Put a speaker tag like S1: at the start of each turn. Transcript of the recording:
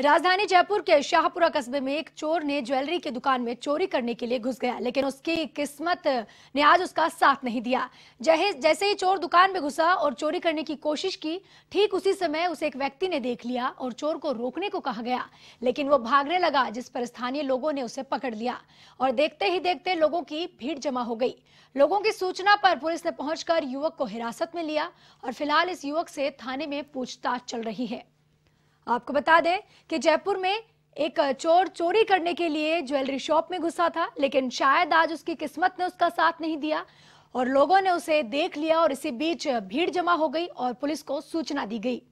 S1: राजधानी जयपुर के शाहपुरा कस्बे में एक चोर ने ज्वेलरी की दुकान में चोरी करने के लिए घुस गया लेकिन उसकी किस्मत ने आज उसका साथ नहीं दिया जैसे ही चोर दुकान में घुसा और चोरी करने की कोशिश की ठीक उसी समय उसे एक व्यक्ति ने देख लिया और चोर को रोकने को कहा गया लेकिन वो भागने लगा जिस पर स्थानीय लोगों ने उसे पकड़ लिया और देखते ही देखते लोगों की भीड़ जमा हो गई लोगों की सूचना पर पुलिस ने पहुंचकर युवक को हिरासत में लिया और फिलहाल इस युवक से थाने में पूछताछ चल रही है आपको बता दें कि जयपुर में एक चोर चोरी करने के लिए ज्वेलरी शॉप में घुसा था लेकिन शायद आज उसकी किस्मत ने उसका साथ नहीं दिया और लोगों ने उसे देख लिया और इसी बीच भीड़ जमा हो गई और पुलिस को सूचना दी गई